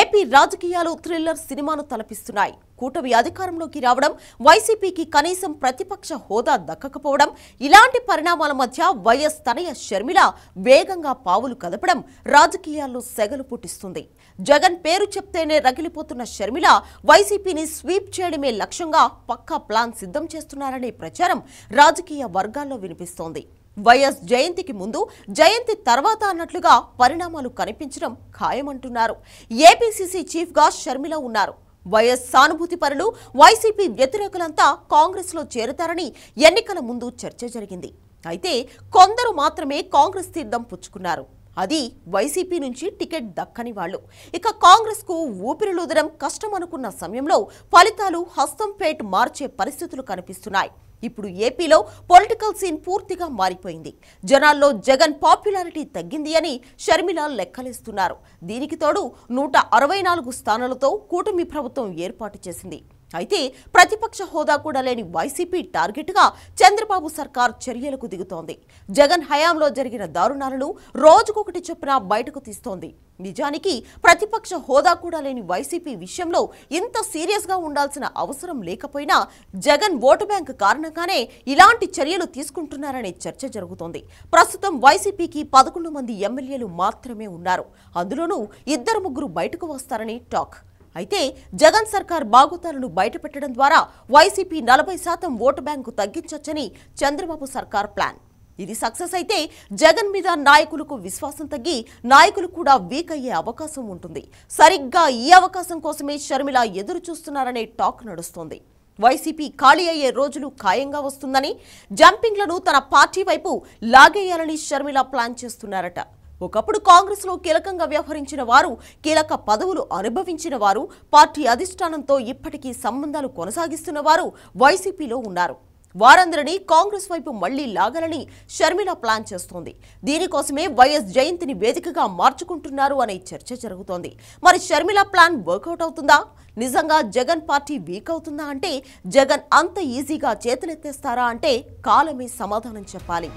AP రాజకీయాలు thriller సినిమాను తలపిస్తున్నాయి కూటమి అధికారంలోకి రావడం వైసీపీకి కనీసం ప్రతిపక్ష హోదా దక్కకపోవడం ఇలాంటి పరిణామాల మధ్య వైఎస్ తనయ షర్మిల వేగంగా పావులు కదపడం రాజకీయాల్లో సెగలు పుట్టిస్తుంది జగన్ పేరు చెప్తేనే రగిలిపోతున్న షర్మిల వైసీపీని స్వీప్ చేయడమే లక్ష్యంగా పక్కా ప్లాన్ సిద్ధం చేస్తున్నారనే ప్రచారం రాజకీయ వర్గాల్లో వినిపిస్తోంది వైఎస్ జయంతికి ముందు జయంతి తర్వాత అన్నట్లుగా పరిణామాలు కనిపించడం ఖాయమంటున్నారు ఏపీసీసీ గా షర్మిల ఉన్నారు వైఎస్ సానుభూతి పరులు వైసీపీ వ్యతిరేకులంతా కాంగ్రెస్లో చేరతారని ఎన్నికల ముందు చర్చ జరిగింది అయితే కొందరు మాత్రమే కాంగ్రెస్ తీర్థం పుచ్చుకున్నారు అది వైసీపీ నుంచి టికెట్ దక్కని వాళ్ళు ఇక కాంగ్రెస్కు ఊపిరిలూదడం కష్టం అనుకున్న సమయంలో ఫలితాలు హస్తంపేట్ మార్చే పరిస్థితులు కనిపిస్తున్నాయి ఇప్పుడు ఏపీలో పొలిటికల్ సీన్ పూర్తిగా మారిపోయింది జనాల్లో జగన్ పాపులారిటీ తగ్గింది అని షర్మిల లెక్కలేస్తున్నారు దీనికి తోడు నూట అరవై నాలుగు స్థానాలతో కూటమి ప్రభుత్వం ఏర్పాటు చేసింది అయితే ప్రతిపక్ష హోదా కూడా లేని వైసీపీ టార్గెట్గా చంద్రబాబు సర్కార్ చర్యలకు దిగుతోంది జగన్ హయాంలో జరిగిన దారుణాలను రోజుకొకటి చొప్పున బయటకు తీస్తోంది నిజానికి ప్రతిపక్ష హోదా కూడా లేని వైసీపీ విషయంలో ఇంత సీరియస్గా ఉండాల్సిన అవసరం లేకపోయినా జగన్ ఓటు బ్యాంక్ కారణంగానే ఇలాంటి చర్యలు తీసుకుంటున్నారనే చర్చ జరుగుతోంది ప్రస్తుతం వైసీపీకి పదకొండు మంది ఎమ్మెల్యేలు మాత్రమే ఉన్నారు అందులోనూ ఇద్దరు ముగ్గురు బయటకు వస్తారని టాక్ అయితే జగన్ సర్కార్ బాగుతాలను బయటపెట్టడం ద్వారా వైసీపీ నలభై శాతం ఓటు బ్యాంకు తగ్గించొచ్చని చంద్రబాబు సర్కార్ ప్లాన్ ఇది సక్సెస్ అయితే జగన్ మీద నాయకులకు విశ్వాసం తగ్గి నాయకులు కూడా వీక్ అయ్యే అవకాశం ఉంటుంది సరిగ్గా ఈ అవకాశం కోసమే షర్మిల ఎదురు చూస్తున్నారనే టాక్ నడుస్తోంది వైసీపీ ఖాళీ అయ్యే రోజులు ఖాయంగా వస్తుందని జంపింగ్లను తన పార్టీ వైపు లాగేయాలని షర్మిల ప్లాన్ చేస్తున్నారట ఒకప్పుడు కాంగ్రెస్లో కీలకంగా వ్యవహరించిన వారు కీలక పదవులు అనుభవించిన వారు పార్టీ అధిష్టానంతో ఇప్పటికీ సంబంధాలు కొనసాగిస్తున్న వారు వైసీపీలో ఉన్నారు వారందరినీ కాంగ్రెస్ వైపు మళ్లీ లాగాలని షర్మిల ప్లాన్ చేస్తోంది దీనికోసమే వైఎస్ జయంతిని వేదికగా మార్చుకుంటున్నారు అనే చర్చ జరుగుతోంది మరి షర్మిల ప్లాన్ వర్కౌట్ అవుతుందా నిజంగా జగన్ పార్టీ వీక్ అవుతుందా అంటే జగన్ అంత ఈజీగా చేతులెత్తేస్తారా అంటే కాలమే సమాధానం చెప్పాలి